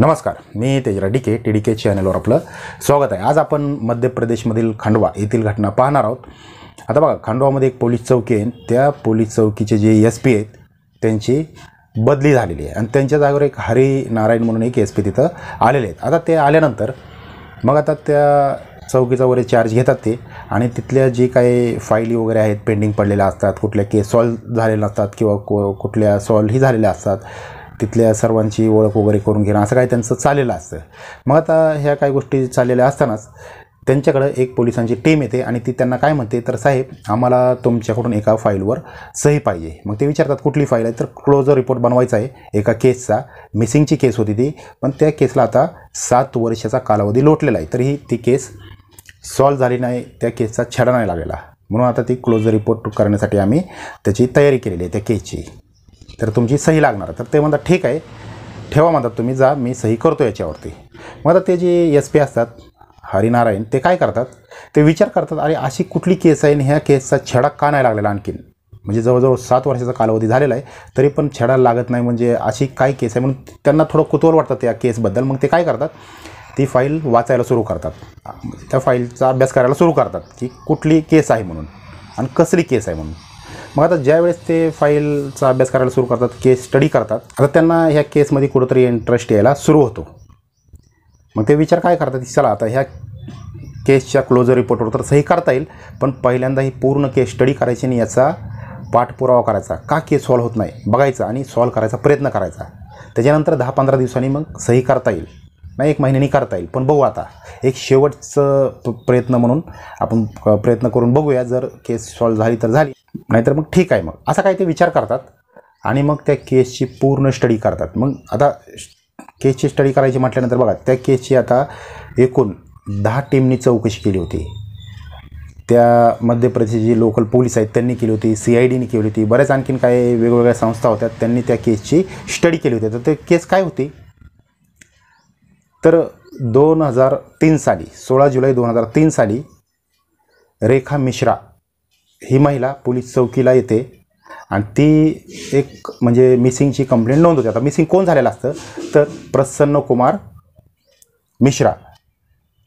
नमस्कार मी तेजरा के T D के चॅनलवर आपलं स्वागत आहे आज आपण मध्य प्रदेशमधील खंडवा येथील घटना पाहणार आहोत आता बघा खंडवामध्ये एक पोलीस चौकी आहे त्या पोलीस चौकीचे जे एस पी आहेत त्यांची बदली झालेली आहे आणि त्यांच्या जागेवर एक हरी नारायण म्हणून एक एस पी तिथं आलेले आहेत आता ते आल्यानंतर मग आता त्या चौकीचा वगैरे चार्ज घेतात ते आणि तिथल्या जे काही फाईली वगैरे आहेत पेंडिंग पडलेल्या असतात कुठल्या केस सॉल्व झालेल्या असतात किंवा को कुठल्या सॉल्वही झालेल्या असतात तिथल्या सर्वांची ओळख वगैरे करून घेणं असं काय त्यांचं चाललेलं असतं मग आता ह्या काही गोष्टी चाललेल्या असतानाच त्यांच्याकडं एक पोलिसांची टीम येते आणि ती त्यांना काय म्हणते तर साहेब आम्हाला तुमच्याकडून एका फाईलवर सही पाहिजे मग ते विचारतात कुठली फाईल आहे तर क्लोजर रिपोर्ट बनवायचा आहे एका केसचा मिसिंगची केस होती ती पण त्या केसला आता सात वर्षाचा कालावधी लोटलेला आहे तरीही ती केस सॉल्व झाली नाही त्या केसचा छडा नाही लागलेला म्हणून आता ती क्लोजर रिपोर्ट करण्यासाठी आम्ही त्याची तयारी केलेली आहे त्या केसची तर तुमची सही लागणार तर ते म्हणतात ठीक आहे ठेवा म्हणतात तुम्ही जा मी सही करतो याच्यावरती मग आता ते जे एस पी असतात हरिनारायण ते काय करतात ते विचार करतात अरे अशी कुठली केस आहे आणि ह्या केसचा छेडा का नाही लागलेला आणखीन म्हणजे जवळजवळ सात वर्षाचा कालावधी झालेला आहे तरी पण छेडा लागत नाही म्हणजे अशी काय केस आहे म्हणून त्यांना थोडं कुतूहल वाटतं त्या केसबद्दल मग ते काय करतात ती फाईल वाचायला सुरू करतात त्या फाईलचा अभ्यास करायला सुरू करतात की कुठली केस आहे म्हणून आणि कसली केस आहे म्हणून मग आता ज्यावेळेस ते फाईलचा अभ्यास करायला सुरू करतात केस स्टडी करतात आता त्यांना ह्या केसमध्ये कुठंतरी इंटरेस्ट यायला सुरू होतो मग ते विचार काय करतात की चला आता ह्या केसच्या क्लोजर रिपोर्टवर तर सही करता येईल पण पहिल्यांदा ही पूर्ण केस स्टडी करायची आणि याचा पाठपुरावा करायचा का केस सॉल्व्ह होत नाही बघायचा आणि सॉल्व करायचा प्रयत्न करायचा त्याच्यानंतर दहा पंधरा दिवसांनी मग सही करता येईल नाही एक महिन्यानी करता येईल पण बघू आता एक शेवटचं प्रयत्न म्हणून आपण प्रयत्न करून बघूया जर केस सॉल्व्ह झाली तर झाली नाहीतर मग ठीक आहे मग असा काही ते विचार करतात आणि मग त्या केसची पूर्ण स्टडी करतात मग आता केसची स्टडी करायची म्हटल्यानंतर बघा त्या केसची आता एकूण दहा टीमनी चौकशी केली होती त्या मध्य प्रदेशची लोकल पोलीस आहेत त्यांनी केली होती सी आय डीने केली होती बऱ्याच आणखीन काही वेगवेगळ्या संस्था होत्या त्यांनी त्या केसची स्टडी केली होती तर ते केस काय होती तर दोन हजार तीन साली सोळा जुलै दोन हजार तीन साली रेखा मिश्रा ही महिला पोलीस चौकीला येते आणि ती एक म्हणजे मिसिंगची कंप्लेंट नोंदवते आता मिसिंग कोण झालेलं असतं तर प्रसन्न कुमार मिश्रा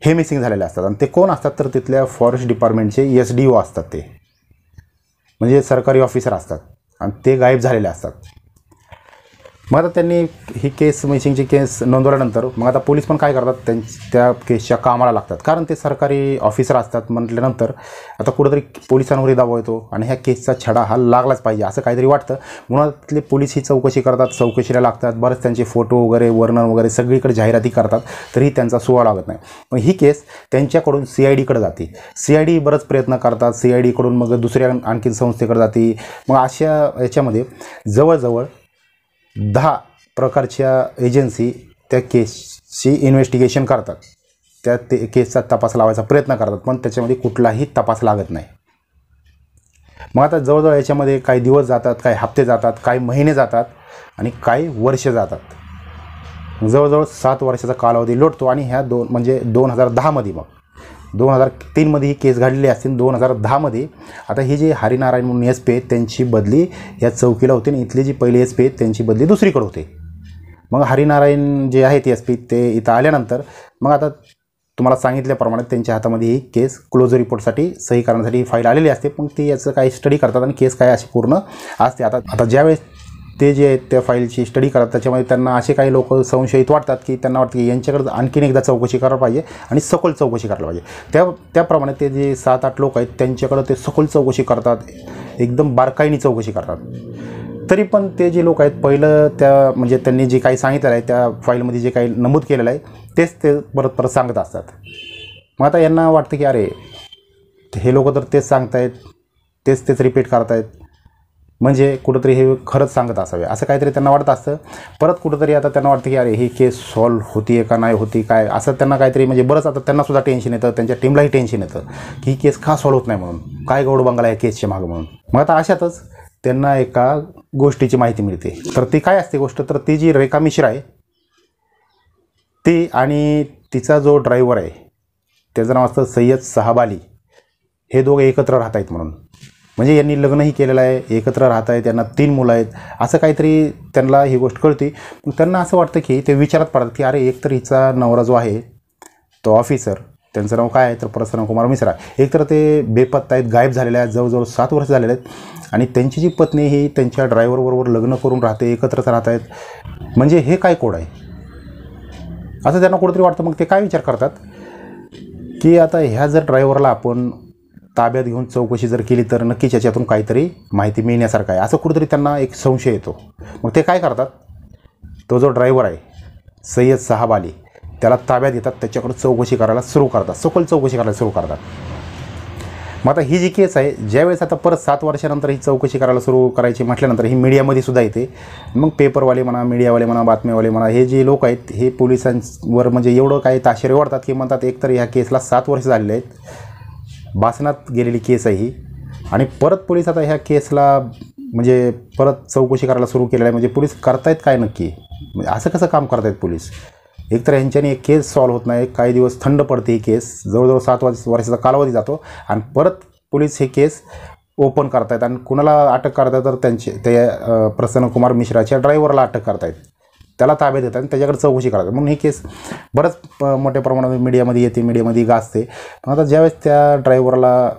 हे मिसिंग झालेले असतात आणि ते कोण असतात तर तिथल्या फॉरेस्ट डिपार्टमेंटचे एस डी ओ असतात ते म्हणजे सरकारी ऑफिसर असतात आणि ते गायब झालेले असतात मग आता त्यांनी ही केस मिसिंगची केस नोंदवल्यानंतर मग आता पोलीस पण काय करतात त्यां त्या केसच्या कामाला लागतात कारण ते सरकारी ऑफिसर असतात म्हटल्यानंतर आता कुठंतरी पोलिसांवरही दावा येतो आणि ह्या केसचा छडा हा लागलाच पाहिजे असं काहीतरी वाटतं मुळातले पोलीस ही चौकशी करतात चौकशीला लागतात बरेच त्यांचे फोटो वगैरे वर्णन वगैरे सगळीकडे जाहिराती करतात तरीही त्यांचा सुवा लागत नाही मग ही केस त्यांच्याकडून सी आय डीकडे जाते सी आय डी बरंच प्रयत्न करतात सी आय डीकडून मग दुसऱ्या आणखी संस्थेकडे जाते मग अशा याच्यामध्ये जवळजवळ दहा प्रकारच्या एजन्सी त्या केसची इन्व्हेस्टिगेशन करतात त्या ते केसचा तपास लावायचा प्रयत्न करतात पण त्याच्यामध्ये कुठलाही तपास लागत नाही मग आता जवळजवळ याच्यामध्ये काही दिवस जातात काही हप्ते जातात काही महिने जातात आणि काही वर्ष जातात जवळजवळ सात वर्षाचा कालावधी लोटतो आणि ह्या दोन म्हणजे दोन हजार दहामध्ये मग दोन हजार तीनमध्ये ही केस घडलेली असते दोन हजार दहामध्ये आता हे जे हरिनारायण म्हणून एस पी आहेत त्यांची बदली या चौकीला होती आणि इथली जी पहिले एस पी आहेत त्यांची बदली दुसरीकडे होते मग हरिनारायण जे आहेत एस पी ते इथं आल्यानंतर मग आता तुम्हाला सांगितल्याप्रमाणे त्यांच्या हातामध्ये ही केस क्लोज रिपोर्टसाठी सही करण्यासाठी फाईल आलेली असते पण ती याचं काही स्टडी करतात आणि केस काय अशी पूर्ण असते आता आता ज्यावेळेस ते जे आहेत त्या फाईलची स्टडी करतात त्याच्यामध्ये त्यांना असे काही लोक संशयित वाटतात की त्यांना वाटतं की यांच्याकडे आणखीन एकदा चौकशी करायला पाहिजे आणि सखोल चौकशी करायला पाहिजे त्या त्याप्रमाणे ते जे सात आठ लोक आहेत त्यांच्याकडं ते सखोल चौकशी करतात एकदम बारकाईनी चौकशी करतात तरी पण ते जे लोक आहेत पहिलं त्या म्हणजे त्यांनी जे काही सांगितलेलं आहे त्या फाईलमध्ये जे काही नमूद केलेलं आहे तेच ते परत परत सांगत असतात मग आता यांना वाटतं की अरे हे लोक तर तेच सांगतायत तेच तेच रिपीट आहेत म्हणजे कुठंतरी हे खरंच सांगत असावे असं काहीतरी त्यांना वाटत असतं परत कुठंतरी आता त्यांना वाटतं की अरे ही केस सॉल्व्ह होती आहे का नाही होती काय असं त्यांना काहीतरी म्हणजे बरंच आता त्यांनासुद्धा टेन्शन येतं त्यांच्या टीमलाही टेन्शन येतं की ही केस का सॉल्व्ह होत नाही म्हणून काय गौड बंगला आहे केसच्या मागं म्हणून मग आता अशातच त्यांना एका गोष्टीची माहिती मिळते तर ती काय असते गोष्ट तर ती जी रेखा मिश्रा आहे ती आणि तिचा जो ड्रायव्हर आहे त्याचं नाव असतं सय्यद सहाबाली हे दोघे एकत्र राहत आहेत म्हणून म्हणजे यांनी लग्नही केलेलं आहे एकत्र राहत आहे त्यांना तीन मुलं आहेत असं काहीतरी त्यांना ही गोष्ट कळते त्यांना असं वाटतं की ते विचारात पडतात की अरे एकतर हिचा नवरा जो आहे तो ऑफिसर त्यांचं नाव काय आहे तर प्रसन्न कुमार मिश्रा एकतर ते बेपत्ता आहेत गायब झालेले आहेत जवळजवळ सात वर्ष झालेले आहेत आणि त्यांची जी पत्नी ही त्यांच्या ड्रायव्हरबरोबर लग्न करून राहते एकत्रच राहत आहेत म्हणजे हे काय कोड आहे असं त्यांना कुठेतरी वाटतं मग ते काय विचार करतात की आता ह्या जर ड्रायव्हरला आपण ताब्यात घेऊन चौकशी जर केली तर नक्कीच याच्यातून काहीतरी माहिती मिळण्यासारखं आहे असं कुठेतरी त्यांना एक संशय येतो मग ते काय करतात तो जो ड्रायव्हर आहे सय्यद साहब अली त्याला ताब्यात घेतात त्याच्याकडून चौकशी करायला सुरू करतात सखोल चौकशी करायला सुरू करतात मग आता ही जी केस आहे ज्यावेळेस आता परत सात वर्षानंतर ही चौकशी करायला सुरू करायची म्हटल्यानंतर ही मीडियामध्ये सुद्धा येते मग पेपरवाले म्हणा मीडियावाले म्हणा बातम्यावाले म्हणा हे जे लोक आहेत हे पोलिसांवर म्हणजे एवढं काही ताशेरे ओढतात की म्हणतात एकतर ह्या केसला सात वर्ष झालेले आहेत बासनात गेलेली केस आहे ही आणि परत पोलीस आता ह्या केसला म्हणजे परत चौकशी करायला सुरू केलेलं आहे म्हणजे पोलीस करतायत काय नक्की म्हणजे असं कसं काम करतायत पोलीस एकतर ह्यांच्याने एक केस सॉल्व्ह होत नाही काही दिवस थंड पडते ही केस जवळजवळ सात वाज वर्षाचा कालावधी जातो आणि परत पोलीस हे केस ओपन करतायत आणि कुणाला अटक करतायत तर त्यांचे ते प्रसन्न कुमार मिश्राच्या ड्रायव्हरला अटक करतायत त्याला ताब्यात देतात आणि त्याच्याकडे चौकशी करतात म्हणून ही केस बरंच मोठ्या प्रमाणात मीडियामध्ये येते मीडियामध्ये गाजते पण आता ज्यावेळेस त्या ड्रायव्हरला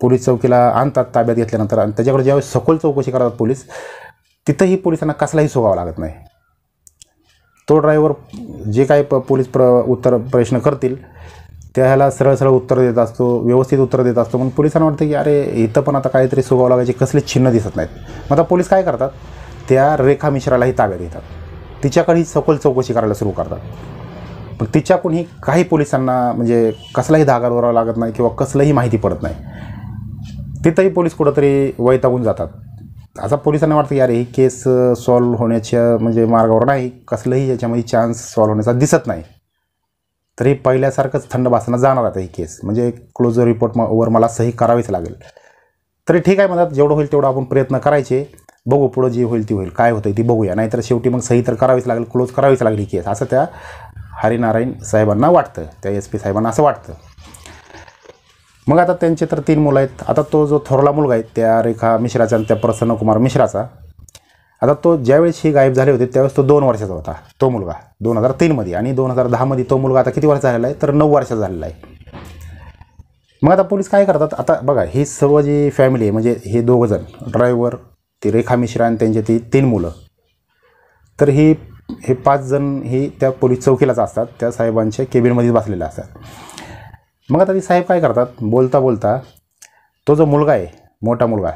पोलीस चौकीला आणतात ताब्यात घेतल्यानंतर आणि त्याच्याकडे ज्यावेळेस सखोल चौकशी करतात पोलीस तिथंही पोलिसांना कसलाही सोगावा लागत नाही तो ड्रायव्हर जे काही प पोलीस प्र उत्तर प्रश्न करतील त्याला सरळ सरळ उत्तर देत असतो व्यवस्थित उत्तर देत असतो मग पोलिसांना वाटतं की अरे इथं पण आता काहीतरी सुगावं लागायचे कसले चिन्ह दिसत नाहीत मग आता पोलीस काय करतात त्या रेखा मिश्रालाही ताब्यात येतात तिच्याकडे ही सखोल चौकशी करायला सुरू करतात पण तिच्याकडूनही काही पोलिसांना म्हणजे कसलाही धागा दोरावा लागत नाही किंवा कसलंही माहिती पडत नाही तिथंही पोलीस कुठंतरी वैतागून जातात आता पोलिसांना वाटतं की ही केस सॉल्व्ह होण्याच्या म्हणजे मार्गावर नाही कसलंही याच्यामध्ये चान्स सॉल्व्ह होण्याचा दिसत नाही तरी पहिल्यासारखंच थंड बासना जाणार आता ही केस म्हणजे क्लोजर रिपोर्ट वर मला सही करावीच लागेल तरी ठीक आहे म्हणतात जेवढं होईल तेवढं आपण प्रयत्न करायचे बघू पुढं जे होईल ती होईल काय होतं ती बघूया नाहीतर शेवटी मग सही तर करावीच लागेल क्लोज करावीच लागली केस असं त्या हरिनारायण साहेबांना वाटतं त्या एस पी साहेबांना असं वाटतं मग आता त्यांचे तर तीन मुलं आहेत आता तो जो थोरला मुलगा आहे त्या रेखा मिश्राचा आणि त्या कुमार मिश्राचा आता तो ज्यावेळेस ही गायब झाले होते त्यावेळेस तो दोन वर्षाचा होता तो मुलगा दोन हजार तीनमध्ये आणि दोन हजार दहामध्ये तो मुलगा आता किती वर्ष झालेला आहे तर नऊ वर्षाचा झालेला आहे मग आता पोलीस काय करतात आता बघा ही सर्व जी फॅमिली आहे म्हणजे हे दोघंजण ड्रायव्हर ती रेखा मिश्रा आणि त्यांची ती तीन मुलं तर ही हे पाच जण ही त्या पोलीस चौकीलाच असतात त्या साहेबांच्या केबिनमध्येच बसलेले असतात मग आता ती साहेब काय करतात बोलता बोलता तो जो मुलगा आहे मोठा मुलगा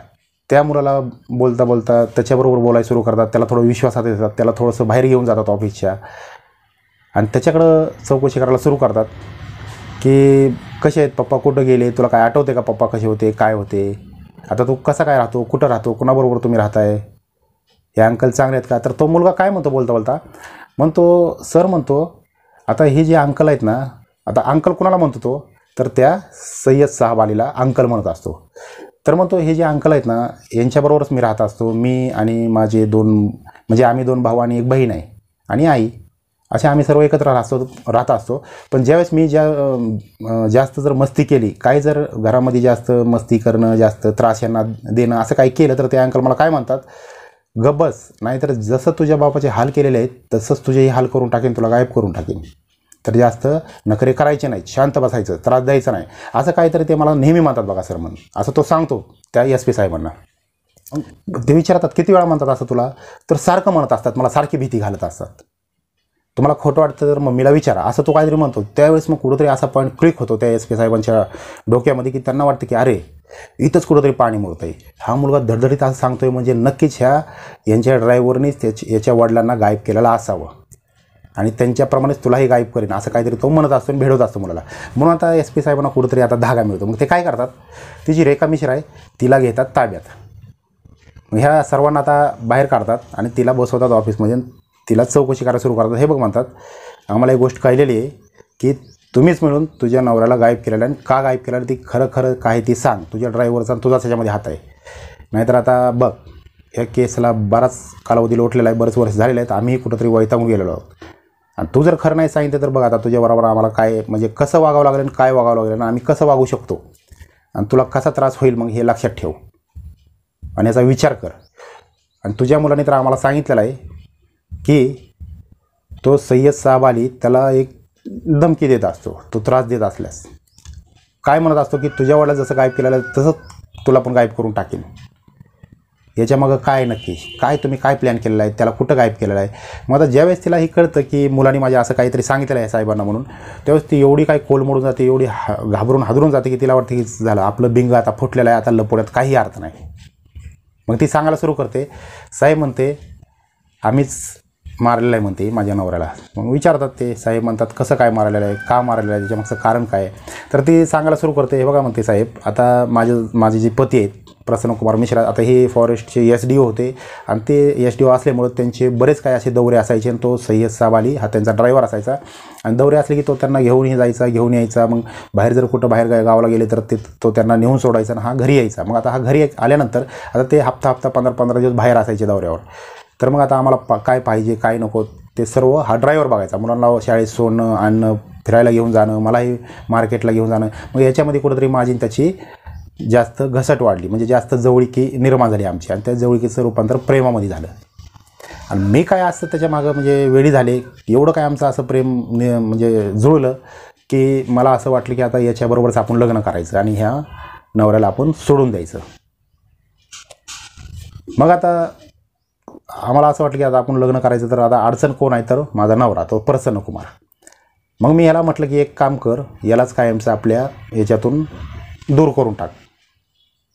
त्या मुलाला बोलता बोलता त्याच्याबरोबर बोलायला सुरू करतात त्याला थोडं विश्वासात येतात त्याला थोडंसं बाहेर घेऊन जातात ऑफिसच्या आणि त्याच्याकडं चौकशी करायला सुरू करतात की कसे आहेत पप्पा कुठं गेले तुला काय आठवते का पप्पा कसे होते काय होते आता तो कसा काय राहतो कुठं राहतो कुणाबरोबर तुम्ही राहताय हे अंकल चांगले आहेत का तर तो मुलगा काय म्हणतो बोलता बोलता म्हणतो सर म्हणतो आता हे जे अंकल आहेत ना आता अंकल कुणाला म्हणतो तो तर त्या सय्यद साहब आलीला अंकल म्हणत असतो तर म्हणतो हे जे अंकल आहेत ना यांच्याबरोबरच मी राहत असतो मी आणि माझे दोन म्हणजे आम्ही दोन भाऊ आणि एक बहीण आहे आणि आई असे आम्ही सर्व एकत्र राहतो राहत असतो पण ज्यावेळेस मी ज्या जास्त जर मस्ती केली काही जर घरामध्ये जास्त मस्ती करणं जास्त त्रास यांना देणं असं काही केलं तर ते अंकल मला काय म्हणतात गबस नाहीतर जसं तुझ्या बापाचे हाल केलेले आहेत तसंच तुझेही हाल करून टाकेन तुला गायब करून टाकेन तर जास्त नखरे करायचे नाहीत शांत बसायचं त्रास द्यायचा नाही असं काहीतरी ते मला नेहमी म्हणतात बघा सर म्हणून असं तो सांगतो त्या एस पी साहेबांना ते विचारतात किती वेळा म्हणतात असं तुला तर सारखं म्हणत असतात मला सारखी भीती घालत असतात तुम्हाला खोटं वाटतं तर मम्मीला विचारा असं तो काहीतरी म्हणतो त्यावेळेस मग कुठंतरी असा पॉईंट क्लिक होतो त्या एस पी साहेबांच्या डोक्यामध्ये की त्यांना वाटतं की अरे इथंच कुठंतरी पाणी मोडत आहे हा मुलगा धडधडीत असं सांगतोय म्हणजे नक्कीच ह्या यांच्या ड्रायव्हरनेच त्याच्या याच्या वडिलांना गायब केलेला असावं आणि त्यांच्याप्रमाणेच तुलाही गायब करेन असं काहीतरी तो म्हणत असतो आणि भेडवत असतो मुलाला म्हणून आता एस पी साहेबांना कुठंतरी आता धागा मिळतो मग ते काय करतात तिची रेखा मिश्रा आहे तिला घेतात ताब्यात ह्या सर्वांना आता बाहेर काढतात आणि तिला बसवतात ऑफिसमध्ये तिला चौकशी करायला सुरू करतात हे बघ म्हणतात आम्हाला एक गोष्ट कळलेली आहे की तुम्हीच मिळून तुझ्या नवऱ्याला गायब केलेलं आणि का गायब केलं ती खरं खरं काय ती सांग तुझ्या ड्रायव्हरचा तुझाच त्याच्यामध्ये हात आहे नाहीतर आता बघ या केसला बराच कालावधी लोटलेला आहे बरेच वर्ष झालेले आहेत आम्ही कुठंतरी वैतागून गेलेलो आहोत आणि तू जर खरं नाही सांगितलं तर बघ आता तुझ्याबरोबर आम्हाला काय म्हणजे कसं वागावं लागलं आणि काय वागावं लागलं आणि आम्ही कसं वागू शकतो आणि तुला कसा त्रास होईल मग हे लक्षात ठेव आणि याचा विचार कर आणि तुझ्या मुलाने तर आम्हाला सांगितलेलं आहे की तो सय्यद साहेब आली त्याला एक धमकी देत असतो तो त्रास देत असल्यास काय म्हणत असतो की तुझ्या वडला जसं गायब केलं तसंच तुला पण गायब करून टाकेन याच्यामागं काय नक्की काय तुम्ही काय प्लॅन केलेला आहे त्याला कुठं गायब केलेलं आहे मग आता ज्यावेळेस तिला हे कळतं की मुलांनी माझ्या असं काहीतरी सांगितलं आहे साहेबांना म्हणून त्यावेळेस ती एवढी काय कोल मोडून जाते एवढी हा घाबरून हादरून जाते की तिला वाटतं की झालं आपलं बिंग आता फुटलेलं आहे आता लपवण्यात काही अर्थ नाही मग ती सांगायला सुरू करते साहेब म्हणते आम्हीच मारलेलं आहे म्हणते माझ्या नवऱ्याला मग विचारतात ते साहेब म्हणतात कसं काय मारलेलं आहे का मारलेलं आहे त्याच्यामागचं कारण काय आहे तर ती सांगायला सुरू करते हे बघा म्हणते साहेब आता माझे माझे जे पती आहेत प्रसन्न कुमार मिश्रा आता हे फॉरेस्टचे एस डी ओ होते आणि ते एस डी ओ असल्यामुळं त्यांचे बरेच काय असे दौरे असायचे आणि तो सय्यद साब अली हा त्यांचा ड्रायव्हर असायचा आणि दौरे असले की तो त्यांना घेऊनही जायचा घेऊन यायचा मग बाहेर जर कुठं बाहेर गावाला गेले तर ते तो त्यांना नेऊन सोडायचा आणि हा घरी यायचा मग आता हा घरी आल्यानंतर आता ते हप्ता हप्ता पंधरा पंधरा दिवस बाहेर असायचे दौऱ्यावर तर मग आता आम्हाला पा काय पाहिजे काय नको ते सर्व हा ड्रायवर बघायचा मुलांना शाळेत सोडणं आणणं फिरायला घेऊन जाणं मलाही मार्केटला घेऊन जाणं मग याच्यामध्ये कुठंतरी माझी त्याची जास्त घसट वाढली म्हणजे जास्त जवळीकी निर्माण झाली आमची आणि त्या जवळीकीचं रूपांतर प्रेमामध्ये झालं आणि मी काय असतं मागं म्हणजे वेळी झाले एवढं काय आमचं असं प्रेम म्हणजे जुळलं की मला असं वाटलं की आता याच्याबरोबरच आपण लग्न करायचं आणि ह्या नवऱ्याला आपण सोडून द्यायचं मग आता आम्हाला असं वाटलं की आता आपण लग्न करायचं तर आता अडचण कोण आहे तर माझा नवरा तो प्रसन्न कुमार मग मी याला म्हटलं की एक काम कर यालाच कायमचं आपल्या याच्यातून दूर करून टाक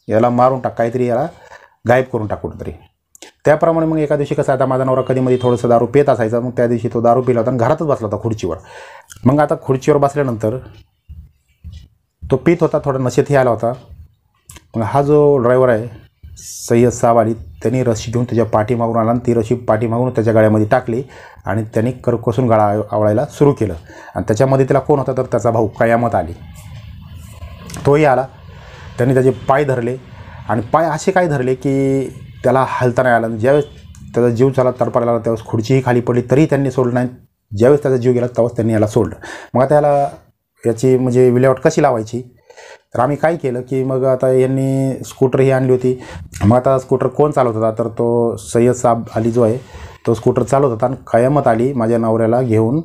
याला मारून टाक काहीतरी याला गायब करून टाक कुठंतरी त्याप्रमाणे मग एका दिवशी कसं आता माझा नवरा कधीमध्ये थोडंसं दारू पेत असायचा मग त्या दिवशी तो दारू पिला होता आणि घरातच बसला होता खुर्चीवर मग आता खुर्चीवर बसल्यानंतर तो पीत होता थोडा नशेतही आला होता मग हा जो ड्रायव्हर आहे सय्यद साहेब आली त्यांनी रशी घेऊन त्याच्या पाठीमागून आला आणि ती रशी पाठीमागून त्याच्या गळ्यामध्ये टाकली आणि त्यांनी करकसून गळा आवळायला सुरू केलं आणि त्याच्यामध्ये त्याला कोण होता तर त्याचा भाऊ कयामत आली तोही आला त्यांनी त्याचे पाय धरले आणि पाय असे काय धरले की त्याला हलता नाही आला ज्यावेळेस त्याचा जीव झाला तडपायला लागला त्यावेळेस खुर्चीही खाली पडली तरी त्यांनी सोडलं नाही ज्यावेळेस त्याचा जीव गेला तेव्हाच त्यांनी याला सोडलं मग आता याला याची म्हणजे विल्हेवाट कशी लावायची तर आम्ही काय केलं की मग आता यांनी स्कूटर ही आणली होती मग आता स्कूटर कोण चालवत होता तर तो सय्यद साब अली जो आहे तो स्कूटर चालवत होता आणि कायमत आली माझ्या नवऱ्याला घेऊन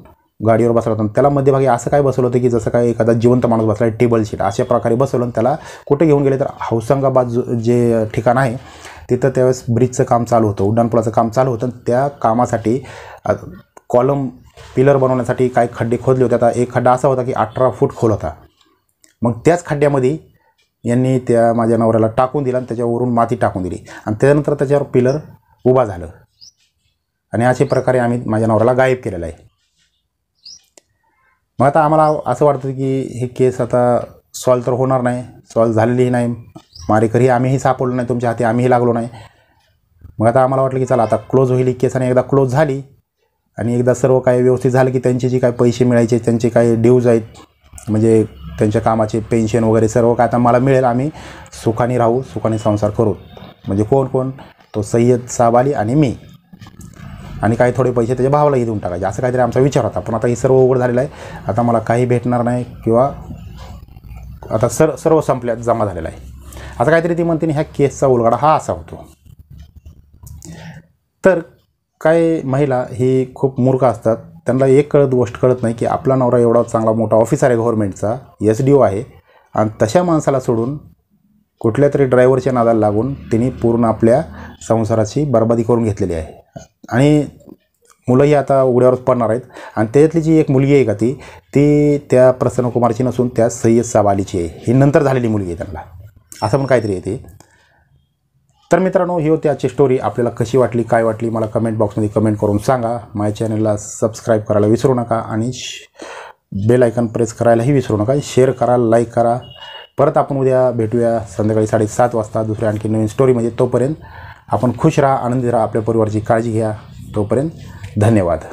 गाडीवर बसला होता त्याला मध्यभागी असं काय बसवलं होतं की जसं काय एखादा जिवंत माणूस बसला आहे टेबल शीट अशा प्रकारे बसवलं आणि त्याला कुठे घेऊन गेले तर हौसंगाबाद जे ठिकाण आहे तिथं त्यावेळेस ब्रिजचं काम चालू होतं उड्डाणपुलाचं काम चालू होतं त्या कामासाठी कॉलम पिलर बनवण्यासाठी काही खड्डे खोदले होते आता एक खड्डा असा होता की अठरा फूट खोल होता मग त्याच खड्ड्यामध्ये यांनी त्या माझ्या नवऱ्याला टाकून दिला आणि त्याच्यावरून माती टाकून दिली आणि त्यानंतर त्याच्यावर पिलर उभा झालं आणि अशा प्रकारे आम्ही माझ्या नवऱ्याला गायब केलेला आहे मग आता आम्हाला असं वाटतं की हे केस आता सॉल्व तर होणार नाही सॉल्व झालेलीही नाही मारेकरी आम्हीही सापडलो नाही तुमच्या हाती आम्हीही लागलो नाही मग आता आम्हाला वाटलं की चला आता क्लोज होईल ही केस आणि एकदा क्लोज झाली आणि एकदा सर्व काही व्यवस्थित झालं की त्यांचे जे काही पैसे मिळायचे त्यांचे काही ड्यूज आहेत म्हणजे त्यांच्या कामाचे पेन्शन वगैरे सर्व काय आता मला मिळेल आम्ही सुखाने राहू सुखाने संसार करू म्हणजे कोण कोण तो सय्यद साहेब आली आणि मी आणि काही थोडे पैसे त्याच्या भावालाही देऊन टाकायचे असं काहीतरी आमचा विचार होता पण आता हे सर्व उघड झालेलं आहे आता मला काही भेटणार नाही किंवा आता सर सर्व संपल्यात जमा झालेला आहे आता काहीतरी ती म्हणते ह्या केसचा उलगाडा हा असा होतो तर काय महिला ही खूप मूर्ख असतात त्यांना एक कळत गोष्ट कळत नाही की आपला नवरा एवढा चांगला मोठा ऑफिसर आहे गव्हर्नमेंटचा एस डी ओ आहे आणि तशा माणसाला सोडून कुठल्या तरी ड्रायव्हरच्या नादाला लागून तिने पूर्ण आपल्या संसाराची बरबादी करून घेतलेली आहे आणि मुलंही आता उघड्यावरच पडणार आहेत आणि त्याच्यातली जी एक मुलगी आहे का ती ती त्या प्रसन्नकुमारची नसून त्या सय्यद साबालीची आहे ही नंतर झालेली मुलगी आहे त्यांना असं पण काहीतरी आहे ती तर मित्रांनो ही होती आजची स्टोरी आपल्याला कशी वाटली काय वाटली मला कमेंट बॉक्समध्ये कमेंट करून सांगा माझ्या चॅनलला सबस्क्राईब करायला विसरू नका आणि बेल आयकन प्रेस करायलाही विसरू नका शेअर करा लाईक करा परत आपण उद्या भेटूया संध्याकाळी साडेसात वाजता दुसऱ्या आणखी नवीन स्टोरी म्हणजे तोपर्यंत आपण खुश राहा आनंदी राहा आपल्या परिवाराची काळजी घ्या तोपर्यंत धन्यवाद